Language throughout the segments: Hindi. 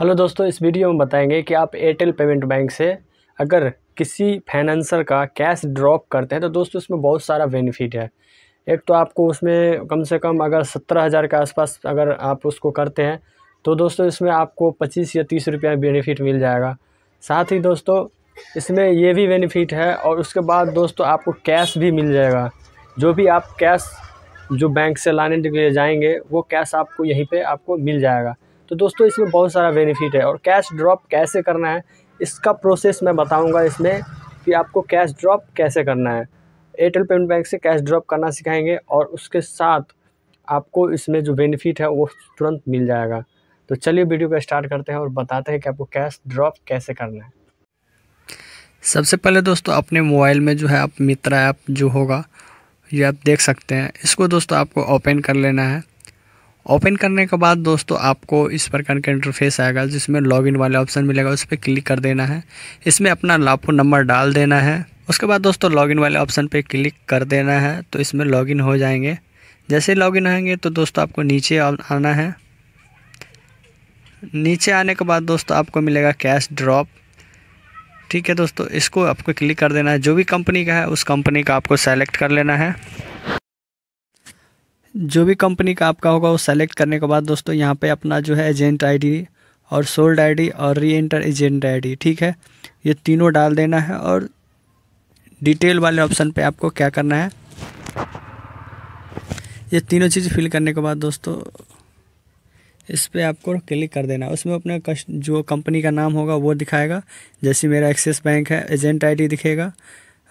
हेलो दोस्तों इस वीडियो में बताएंगे कि आप एयरटेल पेमेंट बैंक से अगर किसी फाइनेंसर का कैश ड्रॉप करते हैं तो दोस्तों इसमें बहुत सारा बेनिफिट है एक तो आपको उसमें कम से कम अगर सत्रह हज़ार के आसपास अगर आप उसको करते हैं तो दोस्तों इसमें आपको पच्चीस या तीस रुपया बेनिफिट मिल जाएगा साथ ही दोस्तों इसमें ये भी बेनिफिट है और उसके बाद दोस्तों आपको कैश भी मिल जाएगा जो भी आप कैश जो बैंक से लाने के लिए जाएंगे वो कैश आपको यहीं पर आपको मिल जाएगा तो दोस्तों इसमें बहुत सारा बेनिफिट है और कैश ड्रॉप कैसे करना है इसका प्रोसेस मैं बताऊँगा इसमें कि आपको कैश ड्रॉप कैसे करना है एयरटेल पेमेंट बैंक से कैश ड्रॉप करना सिखाएंगे और उसके साथ आपको इसमें जो बेनिफिट है वो तुरंत मिल जाएगा तो चलिए वीडियो को स्टार्ट करते हैं और बताते हैं कि आपको कैश ड्रॉप कैसे करना है सबसे पहले दोस्तों अपने मोबाइल में जो है आप मित्रा ऐप जो होगा ये आप देख सकते हैं इसको दोस्तों आपको ओपन कर लेना है ओपन करने के बाद दोस्तों आपको इस प्रकार का इंटरफेस आएगा जिसमें लॉगिन वाले ऑप्शन मिलेगा उस पर क्लिक कर देना है इसमें अपना लापू नंबर डाल देना है उसके बाद दोस्तों लॉगिन वाले ऑप्शन पे क्लिक कर देना है तो इसमें लॉगिन हो जाएंगे जैसे लॉगिन होंगे तो दोस्तों आपको नीचे आना है नीचे आने के बाद दोस्तों आपको मिलेगा कैश ड्रॉप ठीक है दोस्तों इसको आपको क्लिक कर देना है जो भी कंपनी का है उस कंपनी का आपको सेलेक्ट कर लेना है जो भी कंपनी का आपका होगा वो सेलेक्ट करने के बाद दोस्तों यहाँ पे अपना जो है एजेंट आईडी और सोल्ड आईडी और री एंटर एजेंट आईडी ठीक है ये तीनों डाल देना है और डिटेल वाले ऑप्शन पे आपको क्या करना है ये तीनों चीज़ फिल करने के बाद दोस्तों इस पर आपको क्लिक कर देना है उसमें अपना जो कंपनी का नाम होगा वो दिखाएगा जैसे मेरा एक्सिस बैंक है एजेंट आई दिखेगा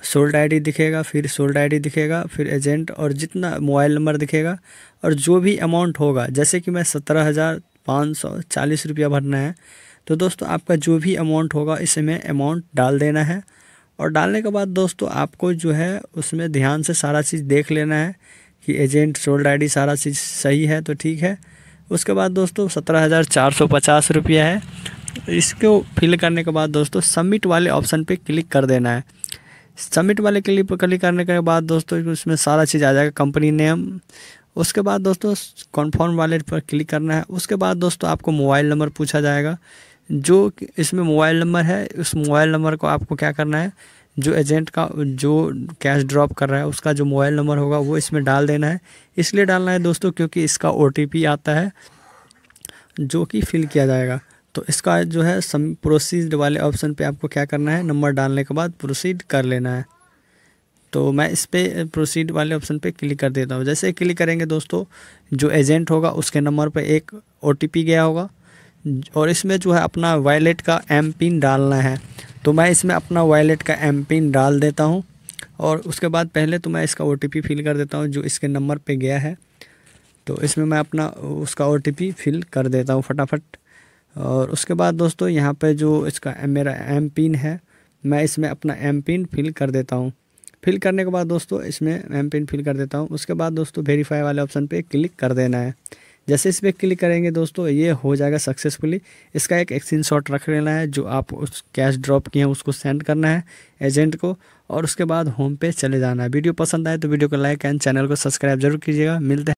सोल्ड आईडी दिखेगा फिर सोल्ड आईडी दिखेगा फिर एजेंट और जितना मोबाइल नंबर दिखेगा और जो भी अमाउंट होगा जैसे कि मैं सत्रह हज़ार पाँच सौ चालीस रुपया भरना है तो दोस्तों आपका जो भी अमाउंट होगा इसमें अमाउंट डाल देना है और डालने के बाद दोस्तों आपको जो है उसमें ध्यान से सारा चीज़ देख लेना है कि एजेंट सोल्ड आई सारा चीज़ सही है तो ठीक है उसके बाद दोस्तों सत्रह हज़ार चार सौ पचास रुपया है इसको फिल करने के बाद दोस्तों सबमिट वाले ऑप्शन पर क्लिक कर देना है सबमिट वाले क्लिक क्लिक करने के बाद दोस्तों उसमें सारा चीज़ आ जाएगा कंपनी नेम उसके बाद दोस्तों कॉन्फर्म वाले पर क्लिक करना है उसके बाद दोस्तों आपको मोबाइल नंबर पूछा जाएगा जो इसमें मोबाइल नंबर है उस मोबाइल नंबर को आपको क्या करना है जो एजेंट का जो कैश ड्रॉप कर रहा है उसका जो मोबाइल नंबर होगा वो इसमें डाल देना है इसलिए डालना है दोस्तों क्योंकि इसका ओ आता है जो कि फिल किया जाएगा तो इसका जो है सम प्रोसीड वाले ऑप्शन पे आपको क्या करना है नंबर डालने के बाद प्रोसीड कर लेना है तो मैं इस पर प्रोसीड वाले ऑप्शन पे क्लिक कर देता हूँ जैसे क्लिक करेंगे दोस्तों जो एजेंट होगा उसके नंबर पर एक ओ गया होगा और इसमें जो है अपना वॉलेट का एम पिन डालना है तो मैं इसमें अपना वॉलेट का एम पिन डाल देता हूँ और उसके बाद पहले तो मैं इसका ओ फिल कर देता हूँ जो इसके नंबर पर गया है तो इसमें मैं अपना उसका ओ फिल कर देता हूँ फटाफट और उसके बाद दोस्तों यहाँ पे जो इसका मेरा एम पिन है मैं इसमें अपना एम पिन फिल कर देता हूँ फिल करने के बाद दोस्तों इसमें एम पिन फिल कर देता हूँ उसके बाद दोस्तों वेरीफाई वाले ऑप्शन पे क्लिक कर देना है जैसे इस पर क्लिक करेंगे दोस्तों ये हो जाएगा सक्सेसफुली इसका एक स्क्रीन शॉट रख लेना है जो आप उस कैश ड्रॉप किए हैं उसको सेंड करना है एजेंट को और उसके बाद होम पे चले जाना है वीडियो पसंद आए तो वीडियो को लाइक एंड चैनल को सब्सक्राइब जरूर कीजिएगा मिलते हैं